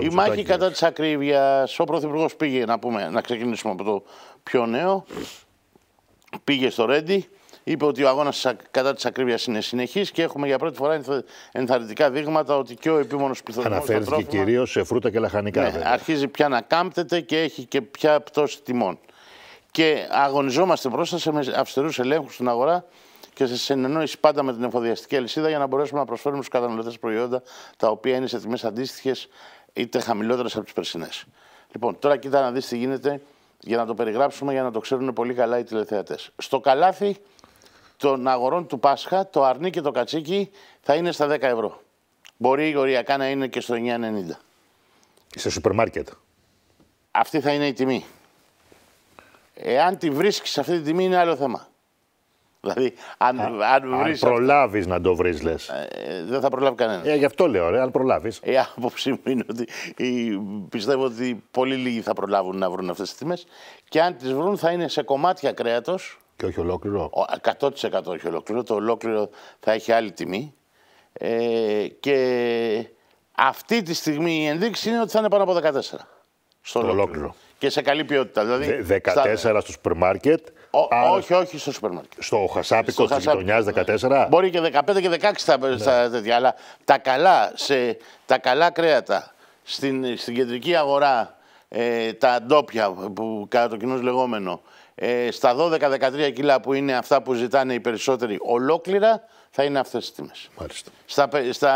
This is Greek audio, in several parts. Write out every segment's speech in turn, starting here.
Η μάχη κατά της ακρίβειας, ο Πρωθυπουργός πήγε να, πούμε, να ξεκινήσουμε από το πιο νέο. Πήγε στο Ρέντι, είπε ότι ο αγώνας κατά της ακρίβειας είναι συνεχής και έχουμε για πρώτη φορά ενθαρρυντικά δείγματα ότι και ο επίμονος πληθωρισμός. Αναφέρθηκε κυρίως σε φρούτα και λαχανικά. Ναι, αρχίζει πια να κάμπτεται και έχει και πια πτώση τιμών. Και αγωνιζόμαστε μπροστά σε αυστηρούς ελέγχους στην αγορά και σε συνεννόηση πάντα με την εφοδιαστική αλυσίδα για να μπορέσουμε να προσφέρουμε στους καταναλωτές προϊόντα τα οποία είναι σε τιμές αντίστοιχες είτε χαμηλότερε από τι περσινές. Λοιπόν, τώρα κοίτα να δεις τι γίνεται για να το περιγράψουμε, για να το ξέρουν πολύ καλά οι τηλεθεατές. Στο καλάθι των αγορών του Πάσχα, το αρνί και το κατσίκι θα είναι στα 10 ευρώ. Μπορεί οριακά να είναι και στο 9,90. Στο σούπερ μάρκετ. Αυτή θα είναι η τιμή. Εάν τη βρίσκεις αυτή τη τιμή είναι άλλο θέμα. Δηλαδή, ε, αν, αν, βρεις αν προλάβεις να το βρεις, λες. Ε, δεν θα προλάβει κανένας. Ε, γι' αυτό λέω, ρε, αν προλάβεις. Ε, η άποψή μου είναι ότι η, πιστεύω ότι πολύ λίγοι θα προλάβουν να βρουν αυτές τις τιμές και αν τις βρουν θα είναι σε κομμάτια κρέατος. Και όχι ολόκληρο. 100% όχι ολόκληρο. Το ολόκληρο θα έχει άλλη τιμή. Ε, και αυτή τη στιγμή η ενδείξη είναι ότι θα είναι πάνω από 14 στο ολόκληρο. Και σε καλή ποιότητα. Δηλαδή, 14 στα... στο σούπερ μάρκετ. Όχι, όχι στο σούπερ μάρκετ. Στο χασάπικο της γειτονιάς 14. Μπορεί και 15 και 16 στα, ναι. στα Αλλά τα καλά, σε, τα καλά κρέατα στην, στην κεντρική αγορά, ε, τα ντόπια που κατά το κοινός λεγόμενο, ε, στα 12-13 κιλά που είναι αυτά που ζητάνε οι περισσότεροι ολόκληρα, θα είναι αυτές τις τιμές. Στα, στα,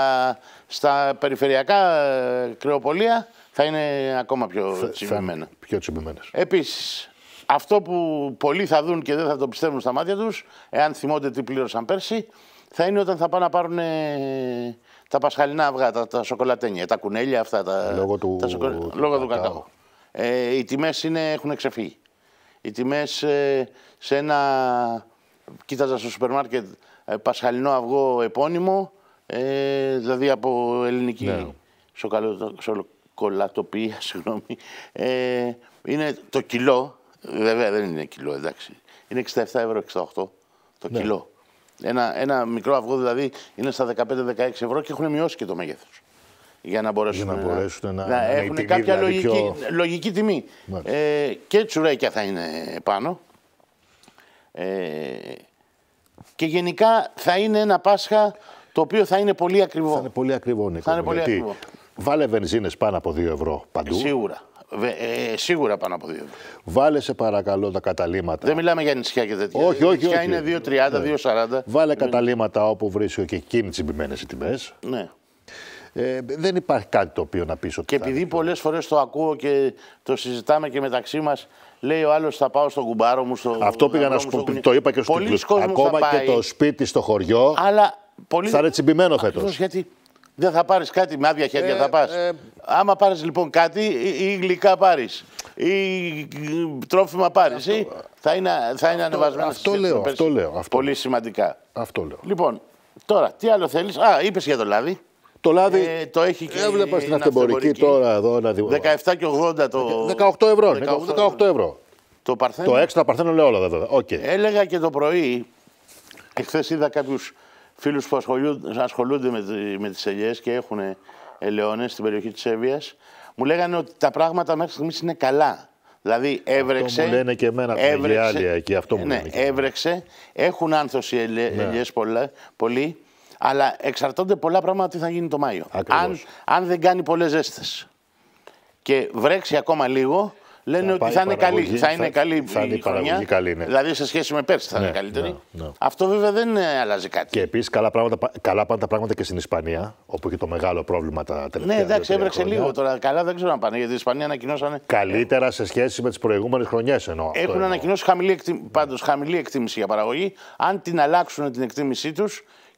στα περιφερειακά ε, κρεοπολία θα είναι ακόμα πιο τσιμπημένα. Πιο τσιμπημένε. Επίσης, αυτό που πολλοί θα δουν και δεν θα το πιστεύουν στα μάτια τους, εάν θυμόνται τι πλήρωσαν πέρσι, θα είναι όταν θα πάνε να πάρουν τα πασχαλινά αυγά, τα, σοκολατένια, τα κουνέλια αυτά. Τα, λόγω του, τα του, λόγω του κακάου. Ε, οι τιμές έχουν ξεφύγει. Οι τιμές ε, σε ένα. Κοίταζα στο σούπερ μάρκετ ε, πασχαλινό αυγό επώνυμο, ε, δηλαδή από ελληνική ναι. σοκολατένια κολατοποιία, συγγνώμη, ε, είναι το κιλό, βέβαια δεν είναι κιλό, εντάξει, είναι 67 ευρώ, 68 το ναι. κιλό. Ένα, ένα μικρό αυγό δηλαδή είναι στα 15-16 ευρώ και έχουν μειώσει και το μέγεθος. Για να μπορέσουν, για να, να, μπορέσουν να, έχουν κάποια δηλαδή, λογική, λογική τιμή. Ε, και τσουρέκια θα είναι πάνω. Ε, και γενικά θα είναι ένα Πάσχα το οποίο θα είναι πολύ ακριβό. Θα είναι πολύ ακριβό, Νίκο. Βάλε βενζίνες πάνω από 2 ευρώ παντού. Ε, σίγουρα. Ε, σίγουρα πάνω από 2 ευρώ. Βάλε σε παρακαλώ τα καταλήματα. Δεν μιλάμε για νησιά και τέτοια. Όχι, όχι. Νησιά είναι 2,30, 2,40. Ναι. Βάλε ναι. καταλήματα όπου βρίσκω και εκείνη τσιμπημένες οι τιμές. Ναι. Ε, δεν υπάρχει κάτι το οποίο να πείσω. ότι Και επειδή πολλές φορές το ακούω και το συζητάμε και μεταξύ μας, λέει ο άλλος θα πάω στον κουμπάρο μου. Στο... Αυτό πήγα να σου πω, το είπα και στου Ακόμα και το σπίτι στο χωριό. Αλλά πολύ... Θα είναι τσιμπημένο φέτο. Γιατί δεν θα πάρεις κάτι με άδεια χέρια, ε, θα πας. Ε, Άμα πάρεις λοιπόν κάτι, ή, ή γλυκά πάρεις, ή τρόφιμα πάρεις, θα είναι, θα είναι ανεβασμένο Αυτό, αυτό, αυτό λέω. Πολύ σημαντικά. Αυτό λέω. Λοιπόν, τώρα, τι άλλο θέλεις. Α, είπες για το λάδι. Το λάδι ε, το έχει και έβλεπα στην αυτεμπορική τώρα εδώ να δει. 17 και 80 το. 18 ευρώ. 18, 18, ευρώ. Το, το έξτρα παρθένο λέω όλα βέβαια. Okay. Έλεγα και το πρωί, εχθές είδα κάποιους φίλους που ασχολούνται, ασχολούνται με, με τις ελιές και έχουν ελαιώνες στην περιοχή της Εύβοιας, μου λέγανε ότι τα πράγματα μέχρι στιγμής είναι καλά. Δηλαδή έβρεξε. Αυτό ναι, λένε και εμένα έβρεξε, αυτό μου ναι, λένε. έβρεξε. Έχουν άνθρωση οι ελιέ πολύ, αλλά εξαρτώνται πολλά πράγματα τι θα γίνει το Μάιο. Αν, αν δεν κάνει πολλές ζέστες και βρέξει ακόμα λίγο, Λένε ότι θα είναι καλή. Θα θα χρονιά. Καλή, ναι. Δηλαδή σε σχέση με πέρσι θα ναι, είναι καλύτερη. Ναι, ναι. Αυτό βέβαια δεν ε, αλλάζει κάτι. Και επίσης καλά, καλά πάνε τα πράγματα και στην Ισπανία, όπου έχει το μεγάλο πρόβλημα τα τελευταία Ναι, εντάξει, έβρεξε λίγο τώρα. Καλά δεν ξέρω να πάνε, γιατί η Ισπανία ανακοινώσανε. Καλύτερα σε σχέση με τις προηγούμενες χρονιές εννοώ. Έχουν ανακοινώσει χαμηλή, χαμηλή εκτίμηση για παραγωγή. Αν την αλλάξουν την εκτίμησή τους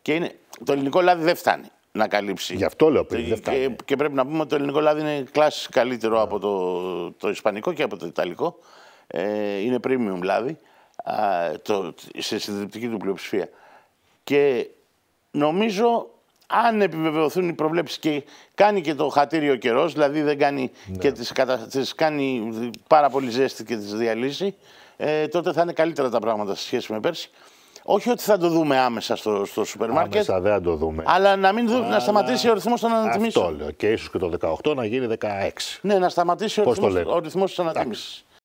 και είναι... το ελληνικό λάδι δεν φτάνει να καλύψει. Γι' αυτό λέω πριν. Και, και, πρέπει να πούμε ότι το ελληνικό λάδι είναι κλάση καλύτερο από το, το ισπανικό και από το ιταλικό. Ε, είναι premium λάδι α, το, σε συντριπτική του πλειοψηφία. Και νομίζω αν επιβεβαιωθούν οι προβλέψεις και κάνει και το χατήριο καιρός, δηλαδή δεν κάνει ναι. και τις, τις κάνει πάρα πολύ ζέστη και τις διαλύσει, ε, τότε θα είναι καλύτερα τα πράγματα σε σχέση με πέρσι. Όχι ότι θα το δούμε άμεσα στο, στο σούπερ μάρκετ. Άμεσα δεν θα το δούμε. Αλλά να, μην δούμε, να σταματήσει ο ρυθμός των ανατιμήσεων. Αυτό λέω. Και ίσως και το 18 να γίνει 16. Ναι, να σταματήσει ο ρυθμός των ανατιμήσεων.